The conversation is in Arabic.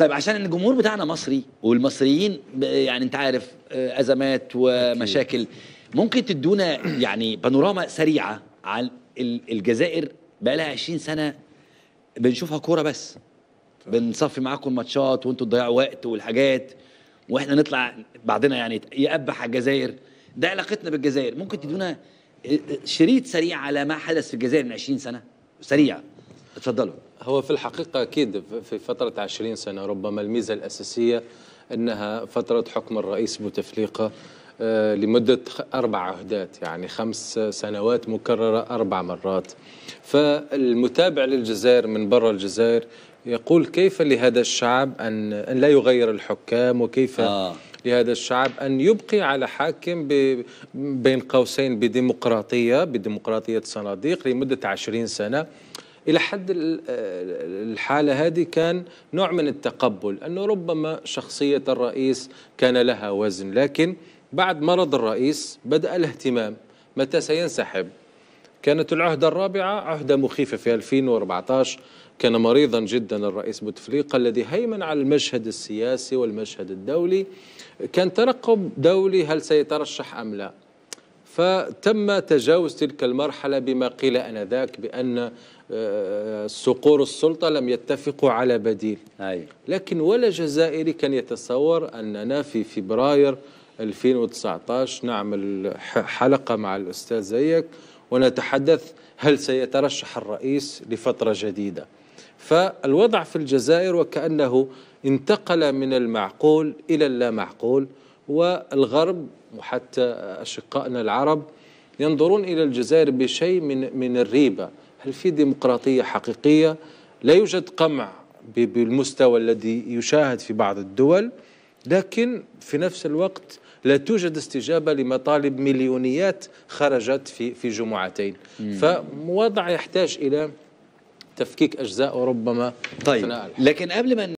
طيب عشان الجمهور بتاعنا مصري والمصريين يعني انت عارف آه، ازمات ومشاكل ممكن تدونا يعني بانوراما سريعه عن الجزائر بقى لها 20 سنه بنشوفها كوره بس بنصفي معاكم ماتشات وانتوا تضيعوا وقت والحاجات واحنا نطلع بعدنا يعني يقبح على الجزائر ده علاقتنا بالجزائر ممكن تدونا آه، آه، شريط سريع على ما حدث في الجزائر من 20 سنه سريع تفضلوا هو في الحقيقة أكيد في فترة عشرين سنة ربما الميزة الأساسية أنها فترة حكم الرئيس بوتفليقة آه، لمدة أربع عهدات يعني خمس سنوات مكررة أربع مرات فالمتابع للجزائر من برا الجزائر يقول كيف لهذا الشعب أن, أن لا يغير الحكام وكيف آه. لهذا الشعب أن يبقي على حاكم بين قوسين بديمقراطية بديمقراطية صناديق لمدة عشرين سنة إلى حد الحالة هذه كان نوع من التقبل أنه ربما شخصية الرئيس كان لها وزن لكن بعد مرض الرئيس بدأ الاهتمام متى سينسحب كانت العهدة الرابعة عهدة مخيفة في 2014 كان مريضا جدا الرئيس بوتفليقة الذي هيمن على المشهد السياسي والمشهد الدولي كان ترقب دولي هل سيترشح أم لا فتم تجاوز تلك المرحلة بما قيل أنذاك بأن آه، صقور السلطة لم يتفقوا على بديل أي. لكن ولا جزائري كان يتصور أننا في فبراير 2019 نعمل حلقة مع الأستاذ زيك ونتحدث هل سيترشح الرئيس لفترة جديدة فالوضع في الجزائر وكأنه انتقل من المعقول إلى اللا معقول والغرب وحتى أشقائنا العرب ينظرون إلى الجزائر بشيء من من الريبة هل في ديمقراطية حقيقية لا يوجد قمع بالمستوى الذي يشاهد في بعض الدول لكن في نفس الوقت لا توجد استجابة لمطالب مليونيات خرجت في في جمعتين فوضع يحتاج إلى تفكيك أجزاء ربما طيب لكن قبل ما